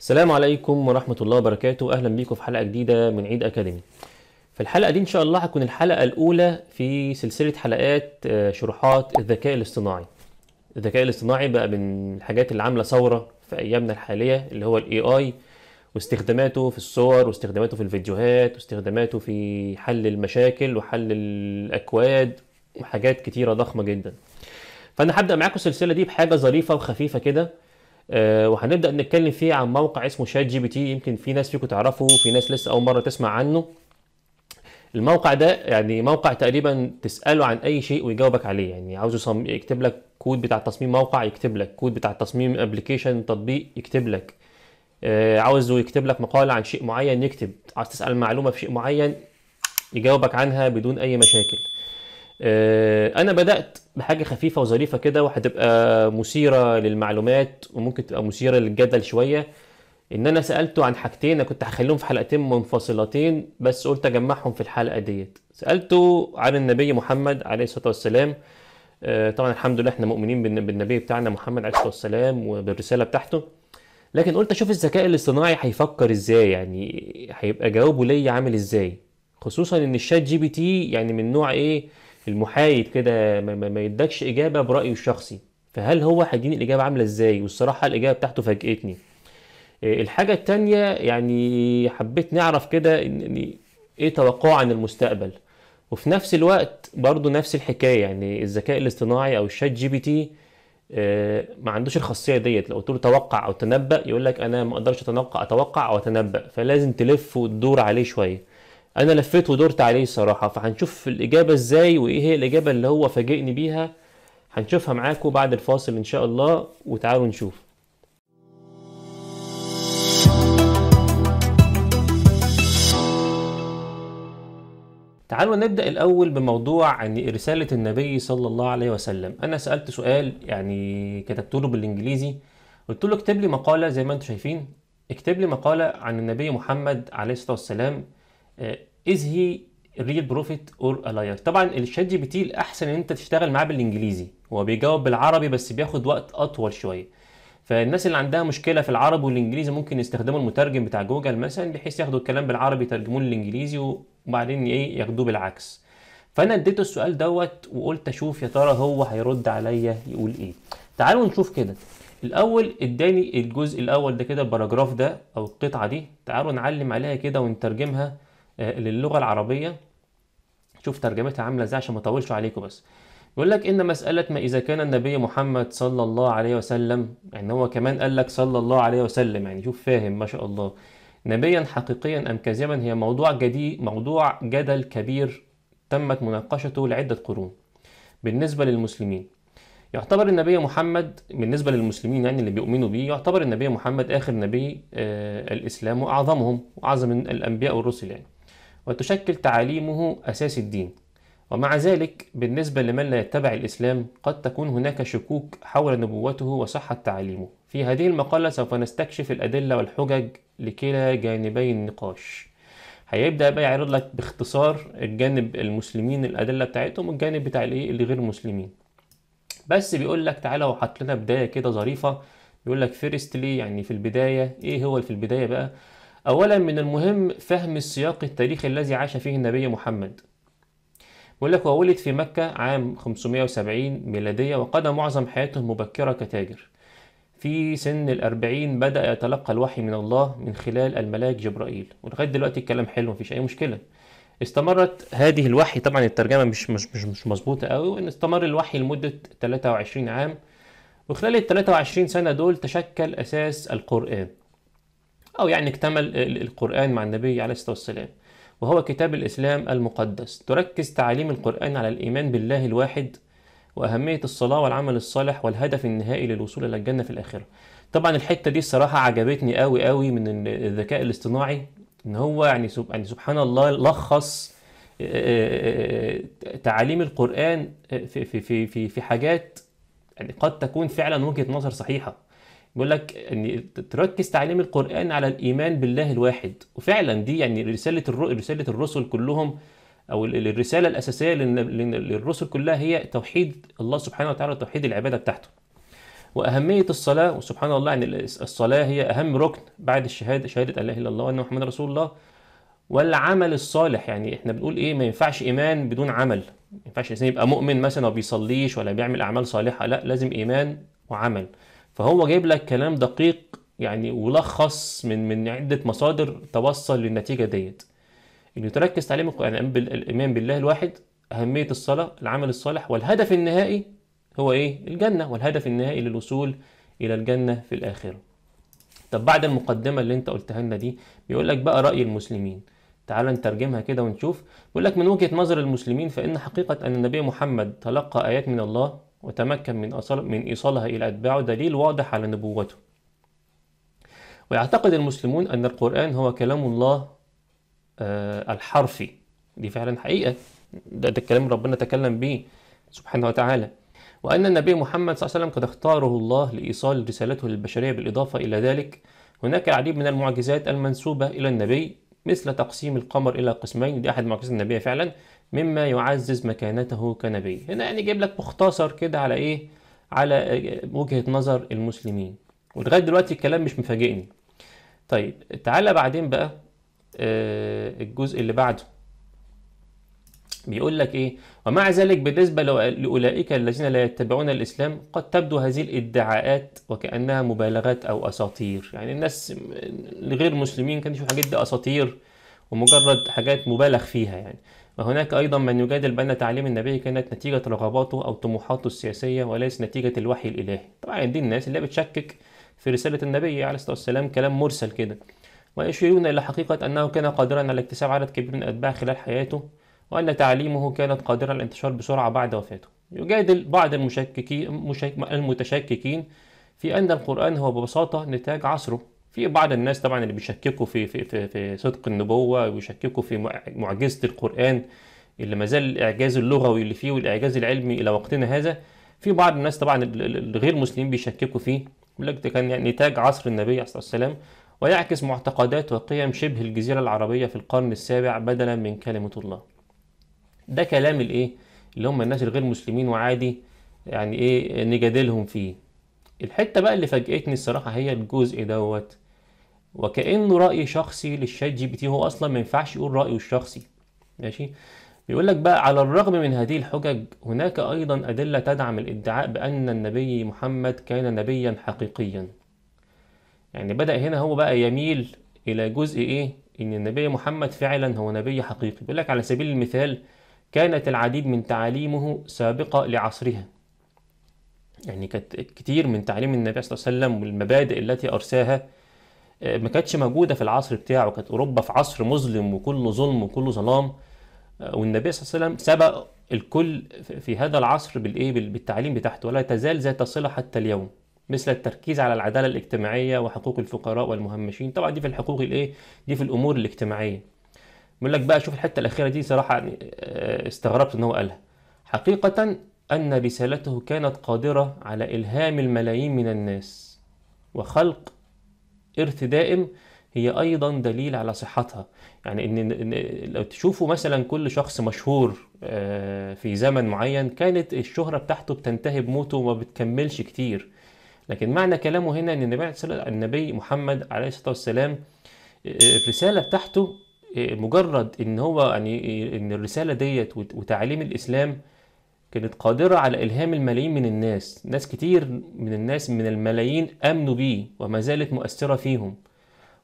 السلام عليكم ورحمة الله وبركاته أهلا بيكم في حلقة جديدة من عيد أكاديمي في الحلقة دي إن شاء الله هتكون الحلقة الأولى في سلسلة حلقات آه، شروحات الذكاء الاصطناعي الذكاء الاصطناعي بقى من الحاجات اللي عاملة ثورة في أيامنا الحالية اللي هو الاي اي واستخداماته في الصور واستخداماته في الفيديوهات واستخداماته في حل المشاكل وحل الأكواد وحاجات كتيرة ضخمة جدا فأنا هبدأ معاكم السلسلة دي بحاجة ظريفة وخفيفة كده آه، وهنبدا نتكلم فيه عن موقع اسمه شات جي بي تي يمكن في ناس فيكم تعرفه وفي ناس لسه اول مره تسمع عنه الموقع ده يعني موقع تقريبا تساله عن اي شيء ويجاوبك عليه يعني عاوز يصم... يكتب لك كود بتاع تصميم موقع يكتب لك كود بتاع تصميم ابلكيشن تطبيق يكتب لك آه، عاوزه يكتب لك مقال عن شيء معين يكتب عاوز تسال معلومه في شيء معين يجاوبك عنها بدون اي مشاكل آه، انا بدات بحاجه خفيفه وظريفه كده وهتبقى مثيره للمعلومات وممكن تبقى مثيره للجدل شويه ان انا سالته عن حاجتين انا كنت هخليهم في حلقتين منفصلتين بس قلت اجمعهم في الحلقه ديت سالته عن النبي محمد عليه الصلاه والسلام آه، طبعا الحمد لله احنا مؤمنين بالنبي بتاعنا محمد عليه الصلاه والسلام وبالرساله بتاعته لكن قلت اشوف الذكاء الاصطناعي هيفكر ازاي يعني هيبقى جوابه ليا عامل ازاي خصوصا ان الشات جي بي تي يعني من نوع ايه المحايد كده ما يدكش اجابه برايه الشخصي فهل هو هيديني الاجابه عامله ازاي والصراحه الاجابه بتاعته فاجئتني إيه، الحاجه التانية يعني حبيت نعرف كده ان ايه توقعه عن المستقبل وفي نفس الوقت برضو نفس الحكايه يعني الذكاء الاصطناعي او الشات جي بي تي إيه، ما عندوش الخاصيه ديت لو قلت له توقع او تنبأ يقول لك انا ما اقدرش اتوقع اتوقع او اتنبأ فلازم تلف وتدور عليه شويه انا لفيت ودورت عليه صراحه فهنشوف الاجابه ازاي وايه هي الاجابه اللي هو فاجئني بيها هنشوفها معاكم بعد الفاصل ان شاء الله وتعالوا نشوف تعالوا نبدا الاول بموضوع عن رساله النبي صلى الله عليه وسلم انا سالت سؤال يعني كتبت له بالانجليزي قلت له اكتب لي مقاله زي ما انتم شايفين اكتب لي مقاله عن النبي محمد عليه الصلاه والسلام از هي ريل بروفيت اور الاير طبعا الشات جي بي تي الاحسن ان انت تشتغل معاه بالانجليزي هو بيجاوب بالعربي بس بياخد وقت اطول شويه فالناس اللي عندها مشكله في العربي والانجليزي ممكن يستخدموا المترجم بتاع جوجل مثلا بحيث ياخدوا الكلام بالعربي يترجموه للانجليزي وبعدين ايه ياخدوه بالعكس فانا اديته السؤال دوت وقلت اشوف يا ترى هو هيرد عليا يقول ايه تعالوا نشوف كده الاول اداني الجزء الاول ده كده الباراجراف ده او القطعه دي تعالوا نعلم عليها كده ونترجمها آه، للغه العربيه شوف ترجمتها عامله ازاي عشان ما اطولش عليكم بس بيقول لك ان مساله ما اذا كان النبي محمد صلى الله عليه وسلم يعني هو كمان قال لك صلى الله عليه وسلم يعني شوف فاهم ما شاء الله نبيا حقيقيا ام كاذبا هي موضوع جديد موضوع جدل كبير تمت مناقشته لعده قرون بالنسبه للمسلمين يعتبر النبي محمد بالنسبه للمسلمين يعني اللي بيؤمنوا بيه يعتبر النبي محمد اخر نبي آه الاسلام واعظمهم واعظم الانبياء والرسل يعني وتشكل تعاليمه أساس الدين ومع ذلك بالنسبة لمن لا يتبع الإسلام قد تكون هناك شكوك حول نبوته وصحة تعاليمه في هذه المقالة سوف نستكشف الأدلة والحجج لكلا جانبي النقاش هيبدأ بقى يعرض لك باختصار الجانب المسلمين الأدلة بتاعتهم والجانب بتاع الإيه اللي غير مسلمين بس بيقول لك تعالى وحط لنا بداية كده ظريفة بيقول لك فيرستلي يعني في البداية إيه هو في البداية بقى أولا من المهم فهم السياق التاريخي الذي عاش فيه النبي محمد بيقول لك هو ولد في مكة عام 570 ميلادية وقضى معظم حياته المبكرة كتاجر في سن الأربعين بدأ يتلقى الوحي من الله من خلال الملاك جبرائيل ولغاية دلوقتي الكلام حلو مفيش أي مشكلة استمرت هذه الوحي طبعا الترجمة مش مش مش, مش مظبوطة أوي وإن استمر الوحي لمدة 23 عام وخلال ال 23 سنة دول تشكل أساس القرآن أو يعني اكتمل القرآن مع النبي عليه الصلاة والسلام وهو كتاب الإسلام المقدس تركز تعاليم القرآن على الإيمان بالله الواحد وأهمية الصلاة والعمل الصالح والهدف النهائي للوصول إلى الجنة في الآخرة طبعا الحتة دي الصراحة عجبتني قوي قوي من الذكاء الاصطناعي إن هو يعني, يعني سبحان الله لخص تعاليم القرآن في في في في حاجات يعني قد تكون فعلا وجهة نظر صحيحة بيقول لك ان تركز تعليم القران على الايمان بالله الواحد وفعلا دي يعني رساله رساله الرسل كلهم او الرساله الاساسيه للرسل كلها هي توحيد الله سبحانه وتعالى توحيد العباده بتاعته واهميه الصلاه وسبحان الله ان يعني الصلاه هي اهم ركن بعد الشهاده شهاده ان لا اله الا الله وان محمد رسول الله والعمل الصالح يعني احنا بنقول ايه ما ينفعش ايمان بدون عمل ما ينفعش الانسان يبقى مؤمن مثلا ما بيصليش ولا بيعمل اعمال صالحه لا لازم ايمان وعمل فهو جايب لك كلام دقيق يعني ولخص من من عده مصادر توصل للنتيجه ديت انه تركز تعليم القران الايمان بالله الواحد اهميه الصلاه العمل الصالح والهدف النهائي هو ايه الجنه والهدف النهائي للوصول الى الجنه في الاخره طب بعد المقدمه اللي انت قلتها لنا دي بيقول لك بقى راي المسلمين تعال نترجمها كده ونشوف بيقول لك من وجهه نظر المسلمين فان حقيقه ان النبي محمد تلقى ايات من الله وتمكن من أصل من إيصالها إلى أتباعه دليل واضح على نبوته ويعتقد المسلمون أن القرآن هو كلام الله آه، الحرفي دي فعلا حقيقة ده, ده الكلام ربنا تكلم به سبحانه وتعالى وأن النبي محمد صلى الله عليه وسلم قد اختاره الله لإيصال رسالته للبشرية بالإضافة إلى ذلك هناك العديد من المعجزات المنسوبة إلى النبي مثل تقسيم القمر إلى قسمين دي أحد معجزات النبي فعلا مما يعزز مكانته كنبي هنا يعني جايب لك مختصر كده على ايه على وجهة نظر المسلمين ولغاية دلوقتي الكلام مش مفاجئني طيب تعالى بعدين بقى آه، الجزء اللي بعده بيقول لك ايه ومع ذلك بالنسبه لاولئك الذين لا يتبعون الاسلام قد تبدو هذه الادعاءات وكانها مبالغات او اساطير يعني الناس الغير مسلمين كانوا يشوفوا الحاجات دي اساطير ومجرد حاجات مبالغ فيها يعني وهناك أيضا من يجادل بأن تعليم النبي كانت نتيجة رغباته أو طموحاته السياسية وليس نتيجة الوحي الإلهي طبعا دي الناس اللي بتشكك في رسالة النبي عليه الصلاة والسلام كلام مرسل كده ويشيرون إلى حقيقة أنه كان قادرا على اكتساب عدد كبير من الأتباع خلال حياته وأن تعليمه كانت قادرة على الانتشار بسرعة بعد وفاته يجادل بعض المشككين المتشككين في أن القرآن هو ببساطة نتاج عصره في بعض الناس طبعا اللي بيشككوا في في في, في صدق النبوه ويشككوا في معجزه القران اللي ما زال الاعجاز اللغوي اللي فيه والاعجاز العلمي الى وقتنا هذا في بعض الناس طبعا الغير مسلمين بيشككوا فيه يقول لك ده كان يعني نتاج عصر النبي عليه الصلاه والسلام ويعكس معتقدات وقيم شبه الجزيره العربيه في القرن السابع بدلا من كلمه الله ده كلام الايه اللي هم الناس الغير مسلمين وعادي يعني ايه نجادلهم فيه الحته بقى اللي فاجئتني الصراحه هي الجزء دوت وكانه راي شخصي للشات جي بي تي هو اصلا ما ينفعش يقول رايه الشخصي ماشي بيقول لك بقى على الرغم من هذه الحجج هناك ايضا ادله تدعم الادعاء بان النبي محمد كان نبيا حقيقيا يعني بدا هنا هو بقى يميل الى جزء ايه ان النبي محمد فعلا هو نبي حقيقي بيقول لك على سبيل المثال كانت العديد من تعاليمه سابقه لعصرها يعني كانت كتير من تعليم النبي صلى الله عليه وسلم والمبادئ التي ارساها آه، ما كانتش موجوده في العصر بتاعه كانت اوروبا في عصر مظلم وكله ظلم وكله ظلام آه، والنبي صلى الله عليه وسلم سبق الكل في هذا العصر بالايه بالتعليم بتاعته ولا تزال ذات صله حتى اليوم مثل التركيز على العداله الاجتماعيه وحقوق الفقراء والمهمشين طبعا دي في الحقوق الايه دي في الامور الاجتماعيه بيقول لك بقى شوف الحته الاخيره دي صراحه آه، استغربت ان هو قالها حقيقه ان رسالته كانت قادره على الهام الملايين من الناس وخلق إرث دائم هي أيضا دليل على صحتها يعني إن لو تشوفوا مثلا كل شخص مشهور آه، في زمن معين كانت الشهرة بتاعته بتنتهي بموته وما بتكملش كتير لكن معنى كلامه هنا إن النبي, النبي محمد عليه الصلاة والسلام آه، آه، الرسالة بتاعته مجرد إن هو يعني إن الرسالة ديت وتعليم الإسلام كانت قادرة على إلهام الملايين من الناس ناس كتير من الناس من الملايين آمنوا بيه وما زالت مؤثرة فيهم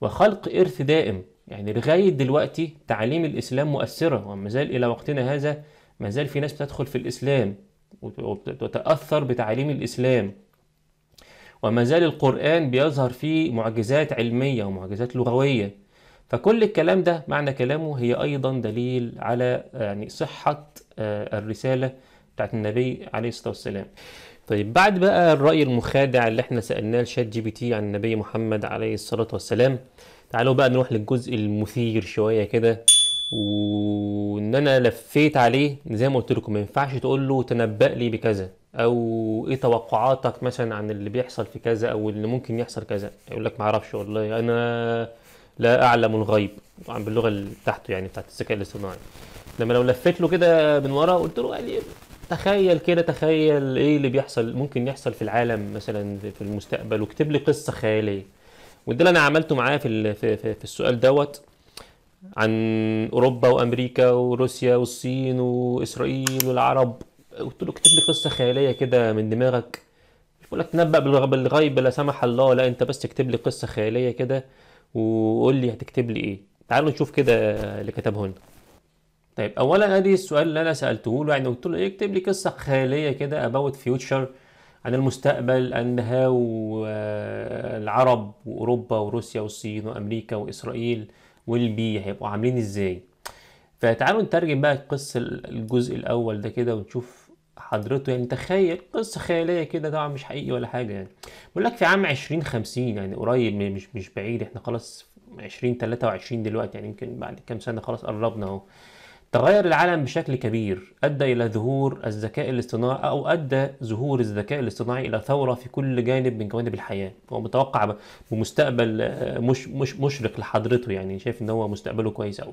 وخلق إرث دائم يعني لغاية دلوقتي تعاليم الإسلام مؤثرة وما زال إلى وقتنا هذا ما زال في ناس بتدخل في الإسلام وتتأثر بتعاليم الإسلام وما زال القرآن بيظهر فيه معجزات علمية ومعجزات لغوية فكل الكلام ده معنى كلامه هي أيضا دليل على يعني صحة آه، الرسالة بتاعت النبي عليه الصلاه والسلام طيب بعد بقى الراي المخادع اللي احنا سالناه لشات جي بي تي عن النبي محمد عليه الصلاه والسلام تعالوا بقى نروح للجزء المثير شويه كده وان انا لفيت عليه زي ما قلت لكم ما ينفعش تقول له تنبأ لي بكذا او ايه توقعاتك مثلا عن اللي بيحصل في كذا او اللي ممكن يحصل كذا يقول لك ما اعرفش والله انا لا اعلم الغيب باللغه اللي تحته يعني بتاعت الذكاء الاصطناعي لما لو لفيت له كده من ورا قلت له قال لي يعني تخيل كده تخيل ايه اللي بيحصل ممكن يحصل في العالم مثلا في المستقبل واكتب لي قصه خياليه وده اللي انا عملته معاه في في, في السؤال دوت عن اوروبا وامريكا وروسيا والصين واسرائيل والعرب قلت له اكتب لي قصه خياليه كده من دماغك بقول لك تنبأ بالغيب لا سمح الله لا انت بس تكتب لي قصه خياليه كده وقول لي هتكتب لي ايه تعالوا نشوف كده اللي كتبه لنا طيب اولا ادي السؤال اللي انا سالته له يعني قلت له اكتب لي قصه خياليه كده اباوت فيوتشر عن المستقبل عن هاو العرب واوروبا وروسيا والصين وامريكا واسرائيل والبي هيبقوا عاملين ازاي فتعالوا نترجم بقى القصه الجزء الاول ده كده ونشوف حضرته يعني تخيل قصه خياليه كده طبعا مش حقيقي ولا حاجه يعني بقول لك في عام 2050 يعني قريب مش مش بعيد احنا خلاص 2023 دلوقتي يعني يمكن بعد كام سنه خلاص قربنا اهو تغير العالم بشكل كبير أدى إلى ظهور الذكاء الاصطناعي أو أدى ظهور الذكاء الاصطناعي إلى ثورة في كل جانب من جوانب الحياة هو متوقع بمستقبل مش مش مشرق لحضرته يعني شايف إن هو مستقبله كويس أوي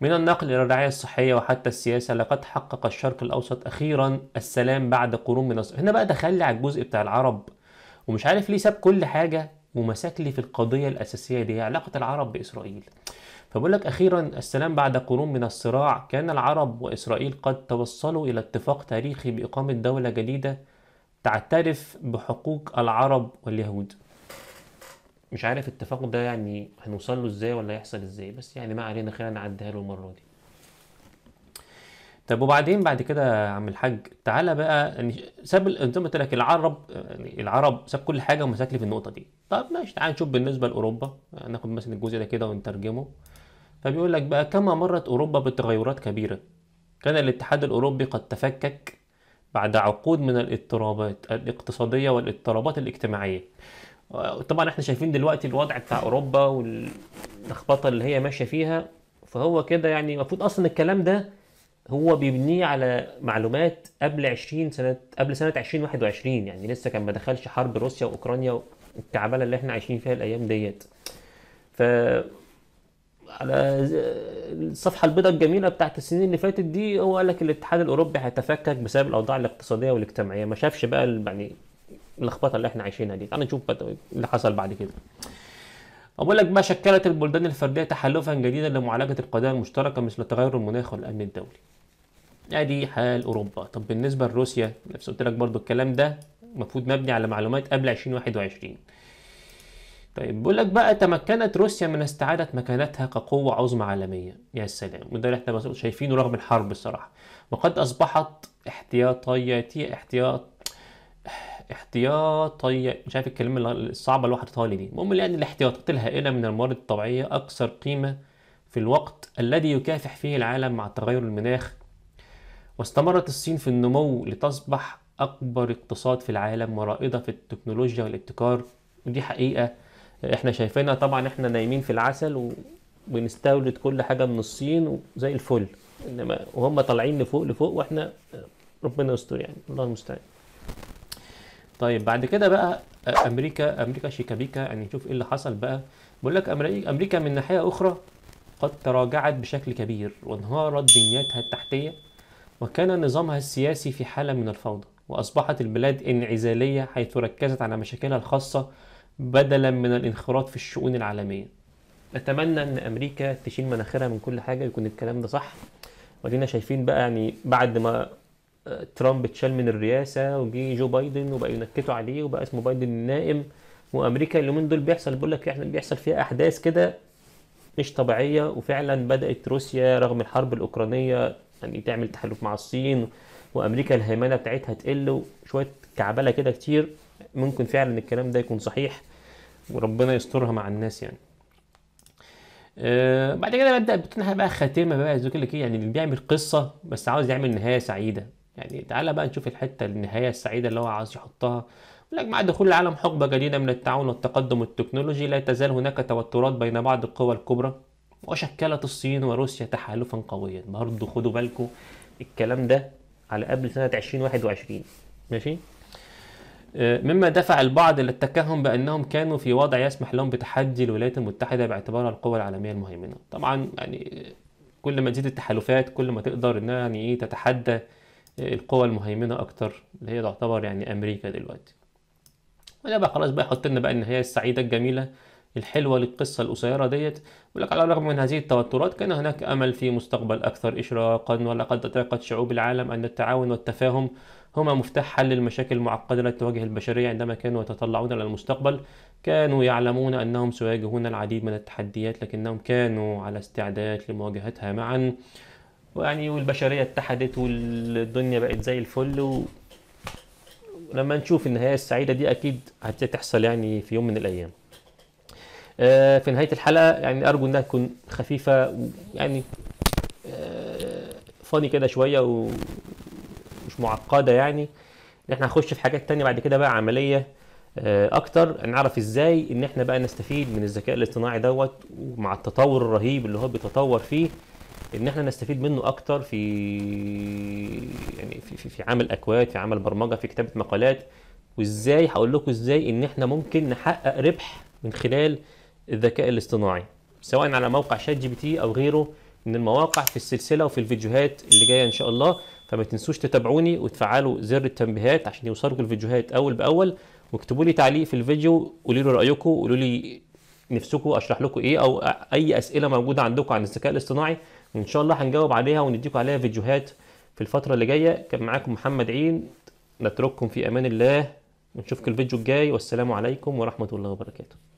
من النقل إلى الرعاية الصحية وحتى السياسة لقد حقق الشرق الأوسط أخيرا السلام بعد قرون من الصحيح. هنا بقى دخل على الجزء بتاع العرب ومش عارف ليه ساب كل حاجة ومساك لي في القضية الأساسية دي علاقة العرب بإسرائيل فبقول لك أخيرا السلام بعد قرون من الصراع كان العرب وإسرائيل قد توصلوا إلى اتفاق تاريخي بإقامة دولة جديدة تعترف بحقوق العرب واليهود مش عارف الاتفاق ده يعني هنوصل له ازاي ولا هيحصل ازاي بس يعني ما علينا خلينا نعديها له المره دي طب وبعدين بعد كده يا عم الحاج تعالى بقى يعني ساب انت قلت لك العرب يعني العرب ساب كل حاجه ومساك لي في النقطه دي طب ماشي تعالى نشوف بالنسبه لاوروبا ناخد مثلا الجزء ده كده ونترجمه فبيقول لك بقى كما مرت أوروبا بتغيرات كبيرة كان الاتحاد الأوروبي قد تفكك بعد عقود من الاضطرابات الاقتصادية والاضطرابات الاجتماعية طبعا احنا شايفين دلوقتي الوضع بتاع أوروبا واللخبطة اللي هي ماشية فيها فهو كده يعني المفروض أصلا الكلام ده هو بيبنيه على معلومات قبل 20 سنة قبل سنة 2021 يعني لسه كان ما دخلش حرب روسيا وأوكرانيا والكعبلة اللي احنا عايشين فيها الأيام ديت ف على الصفحه البيضاء الجميله بتاعت السنين اللي فاتت دي هو قال لك الاتحاد الاوروبي هيتفكك بسبب الاوضاع الاقتصاديه والاجتماعيه ما شافش بقى يعني اللخبطه اللي احنا عايشينها دي تعال نشوف اللي حصل بعد كده أقول لك ما شكلت البلدان الفردية تحالفا جديدا لمعالجة القضايا المشتركة مثل تغير المناخ والأمن الدولي. أدي حال أوروبا، طب بالنسبة لروسيا نفس قلت لك برضو الكلام ده المفروض مبني على معلومات قبل 2021. طيب بيقول لك بقى تمكنت روسيا من استعاده مكانتها كقوه عظمى عالميه يا سلام وده اللي احنا شايفينه رغم الحرب الصراحه وقد اصبحت احتياطياتي احتياط احتياطي مش عارف الكلمه الصعبه اللي حاططها دي المهم يعني الاحتياطات الهائله من الموارد الطبيعيه اكثر قيمه في الوقت الذي يكافح فيه العالم مع تغير المناخ واستمرت الصين في النمو لتصبح اكبر اقتصاد في العالم ورائده في التكنولوجيا والابتكار ودي حقيقه احنا شايفينها طبعا احنا نايمين في العسل وبنستورد كل حاجه من الصين وزي الفل انما وهم طالعين لفوق لفوق واحنا ربنا يستر يعني الله المستعان طيب بعد كده بقى امريكا امريكا شيكابيكا يعني نشوف ايه اللي حصل بقى بقول لك امريكا من ناحيه اخرى قد تراجعت بشكل كبير وانهارت بنيتها التحتيه وكان نظامها السياسي في حاله من الفوضى واصبحت البلاد انعزاليه حيث ركزت على مشاكلها الخاصه بدلا من الانخراط في الشؤون العالميه اتمنى ان امريكا تشيل مناخيرها من كل حاجه يكون الكلام ده صح ودينا شايفين بقى يعني بعد ما آه، ترامب اتشال من الرئاسه وجي جو بايدن وبقى ينكتوا عليه وبقى اسمه بايدن النائم وامريكا اليومين دول بيحصل بيقول لك احنا بيحصل فيها احداث كده مش طبيعيه وفعلا بدات روسيا رغم الحرب الاوكرانيه يعني تعمل تحالف مع الصين وامريكا الهيمنه بتاعتها تقل وشويه كعبله كده كتير ممكن فعلا الكلام ده يكون صحيح وربنا يسترها مع الناس يعني آه بعد كده ببدا بتنها بقى خاتمه بقى يقول لك ايه يعني اللي بيعمل قصه بس عاوز يعمل نهايه سعيده يعني تعالى بقى نشوف الحته النهايه السعيده اللي هو عاوز يحطها لك مع دخول العالم حقبة جديدة من التعاون والتقدم التكنولوجي لا تزال هناك توترات بين بعض القوى الكبرى وشكلت الصين وروسيا تحالفا قويا برضه خدوا بالكم الكلام ده على قبل سنة 2021 ماشي آه، مما دفع البعض للتكهن بأنهم كانوا في وضع يسمح لهم بتحدي الولايات المتحدة باعتبارها القوة العالمية المهيمنة طبعا يعني آه، كل ما تزيد التحالفات كل ما تقدر انها يعني ايه تتحدى آه، القوى المهيمنة أكتر اللي هي تعتبر يعني أمريكا دلوقتي ولا بقى خلاص بقى يحط لنا بقى النهاية السعيدة الجميلة الحلوة للقصة القصيرة ديت ولك على الرغم من هذه التوترات كان هناك أمل في مستقبل أكثر إشراقا ولقد أدركت شعوب العالم أن التعاون والتفاهم هما مفتاح حل المشاكل المعقدة التي تواجه البشرية عندما كانوا يتطلعون إلى المستقبل كانوا يعلمون أنهم سيواجهون العديد من التحديات لكنهم كانوا على استعداد لمواجهتها معا ويعني والبشرية اتحدت والدنيا بقت زي الفل و... لما نشوف النهاية السعيدة دي أكيد هتحصل يعني في يوم من الأيام آه، في نهايه الحلقه يعني ارجو انها تكون خفيفه ويعني فاني آه، كده شويه ومش معقده يعني ان احنا هنخش في حاجات تانية بعد كده بقى عمليه آه، اكتر نعرف ازاي ان احنا بقى نستفيد من الذكاء الاصطناعي دوت ومع التطور الرهيب اللي هو بيتطور فيه ان احنا نستفيد منه اكتر في يعني في في, في عمل اكواد في عمل برمجه في كتابه مقالات وازاي هقول لكم ازاي ان احنا ممكن نحقق ربح من خلال الذكاء الاصطناعي سواء على موقع شات جي بي تي او غيره من المواقع في السلسله وفي الفيديوهات اللي جايه ان شاء الله فما تنسوش تتابعوني وتفعلوا زر التنبيهات عشان يوصلكم الفيديوهات اول باول واكتبوا لي تعليق في الفيديو قولوا لي رايكم قولوا لي نفسكم اشرح لكم ايه او اي اسئله موجوده عندكم عن الذكاء الاصطناعي وان شاء الله هنجاوب عليها ونديكم عليها فيديوهات في الفتره اللي جايه كان معاكم محمد عين نترككم في امان الله ونشوفكم الفيديو الجاي والسلام عليكم ورحمه الله وبركاته